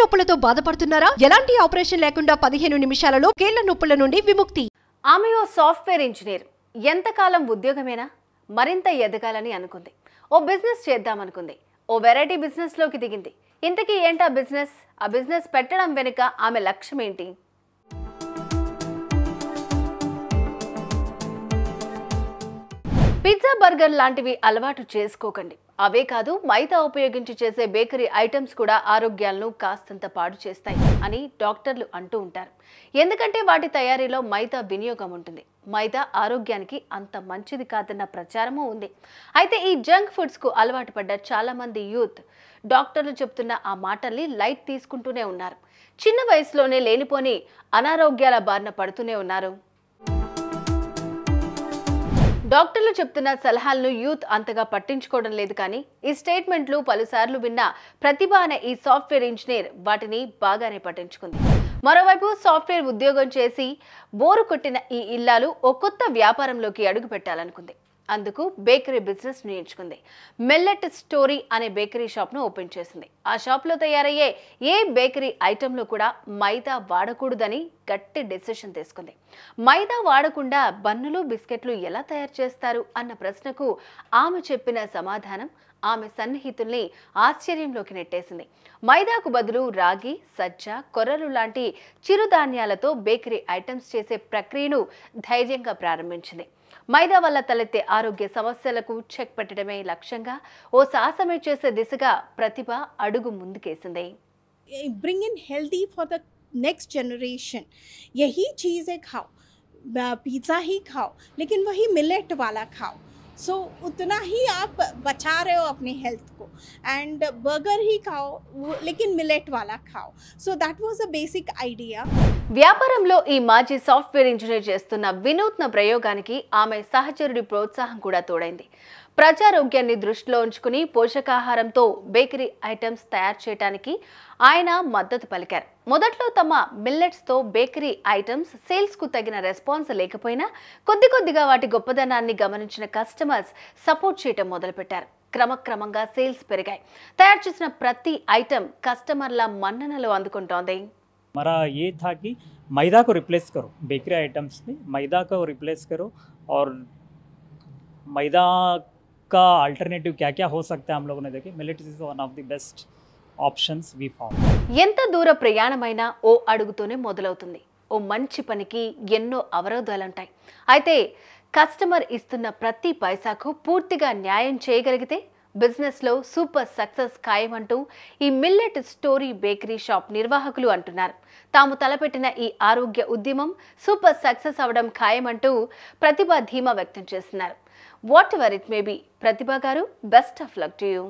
నొప్పులతో బాధపడుతున్నారా ఎలాంటి ఆపరేషన్ లేకుండా పదిహేను నిమిషాలలో కీళ్ల నొప్పుల నుండి విముక్తి ఆమె ఓ సాఫ్ట్వేర్ ఇంజనీర్ ఎంతకాలం ఉద్యోగమేనా మరింత ఎదగాలని అనుకుంది ఓ బిజినెస్ చేద్దామనుకుంది ఓ వెరైటీ బిజినెస్లోకి దిగింది ఇంతకీ ఏంటా బిజినెస్ ఆ బిజినెస్ పెట్టడం వెనుక ఆమె లక్ష్యం ఏంటి పిజ్జా బర్గర్ లాంటివి అలవాటు చేసుకోకండి అవే కాదు మైదా ఉపయోగించి చేసే బేకరీ ఐటమ్స్ కూడా ఆరోగ్యాలను కాస్తంత పాడు చేస్తాయి అని డాక్టర్లు అంటూ ఉంటారు ఎందుకంటే వాటి తయారీలో మైదా వినియోగం ఉంటుంది మైదా ఆరోగ్యానికి అంత మంచిది కాదన్న ప్రచారమూ ఉంది అయితే ఈ జంక్ ఫుడ్స్కు అలవాటు పడ్డ చాలామంది యూత్ డాక్టర్లు చెప్తున్న ఆ మాటల్ని లైట్ తీసుకుంటూనే ఉన్నారు చిన్న వయసులోనే లేనిపోని అనారోగ్యాల బారిన పడుతూనే ఉన్నారు డాక్టర్లు చెప్తున్న సలహాలను యూత్ అంతగా పట్టించుకోవడం లేదు కానీ ఈ స్టేట్మెంట్లు పలుసార్లు విన్న ప్రతిభ అనే ఈ సాఫ్ట్వేర్ ఇంజనీర్ వాటిని బాగానే పట్టించుకుంది మరోవైపు సాఫ్ట్వేర్ ఉద్యోగం చేసి బోరు కొట్టిన ఈ ఇల్లాలు ఓ కొత్త వ్యాపారంలోకి అడుగుపెట్టాలనుకుంది అందుకు బేకరీ బిజినెస్ నేర్చుకుంది మెల్లెట్ స్టోరీ అనే బేకరీ షాప్ను ఓపెన్ చేసింది ఆ షాప్లో తయారయ్యే ఏ బేకరీ ఐటెంలో కూడా మైదా వాడకూడదని గట్టి డెసిషన్ తీసుకుంది మైదా వాడకుండా బన్నులు బిస్కెట్లు ఎలా తయారు చేస్తారు అన్న ప్రశ్నకు ఆమె చెప్పిన సమాధానం ఆమె సన్నిహితుల్ని ఆశ్చర్యంలోకి నెట్టేసింది మైదాకు బదులు రాగి సజ్జ కొర్రలు లాంటి చిరుధాన్యాలతో బేకరీ ఐటమ్స్ చేసే ప్రక్రియను ధైర్యంగా ప్రారంభించింది మైదా వల్ల తలెత్తే ఆరోగ్య సమస్యలకు చెక్ పెట్టడమే లక్ష్యంగా ఓ సాహసమే చేసే దిశగా ప్రతిభ అడుగు ముందుకేసింది bring in healthy for the next generation यही చీజే है పిజ్జా హీ ही खाओ लेकिन మిల్లెట్ मिलेट वाला सो so, उतना ही आप बचा रहे हो अपनी हेल्थ को एंड बर्गर ही खाओ लेकिन मिलेट वाला खाओ so that was a basic idea వ్యాపారంలో ఈ మాజీ సాఫ్ట్వేర్ ఇంజనీర్ చేస్తున్న వినూత్న ప్రయోగానికి ఆమె సహచరుడి ప్రోత్సాహం కూడా తోడైంది ప్రజారోగ్యాన్ని దృష్టిలో ఉంచుకుని పోషకాహారంతో బేకరీ ఐటమ్స్ తయారు చేయడానికి ఆయన మద్దతు పలికారు మొదట్లో తమ మిల్లెట్స్తో బేకరీ ఐటమ్స్ సేల్స్కు తగిన రెస్పాన్స్ లేకపోయినా కొద్ది కొద్దిగా వాటి గొప్పదనాన్ని గమనించిన కస్టమర్స్ సపోర్ట్ చేయటం మొదలుపెట్టారు క్రమక్రమంగా సేల్స్ పెరిగాయి తయారు చేసిన ప్రతి ఐటమ్ కస్టమర్ల మన్ననలు అందుకుంటోంది మరా ఏ था మైదాకు రిప్లేస్ కరు బేకరీ ఐటమ్స్ని మైదాకు రిప్లేస్ కరు ఆర్ మైదా का अल्टरनेटिव क्या क्या हो सकता है हम लोगों ने देखे millets is one of the best ఆప్షన్స్ వి ఫామ్ ఎంత దూర ప్రయాణమైనా ఓ అడుగుతోనే మొదలవుతుంది ఓ మంచి పనికి ఎన్నో అవరోధాలుంటాయి అయితే కస్టమర్ ఇస్తున్న ప్రతి పైసాకు పూర్తిగా న్యాయం చేయగలిగితే బిజినెస్లో సూపర్ సక్సెస్ ఖాయమంటూ ఈ మిల్లెట్ స్టోరీ బేకరీ షాప్ నిర్వాహకులు అంటున్నారు తాము తలపెట్టిన ఈ ఆరోగ్య ఉద్యమం సూపర్ సక్సెస్ అవడం ఖాయమంటూ ప్రతిభ ధీమా వ్యక్తం చేస్తున్నారు whatever it may be Pratibha గారు best of luck to you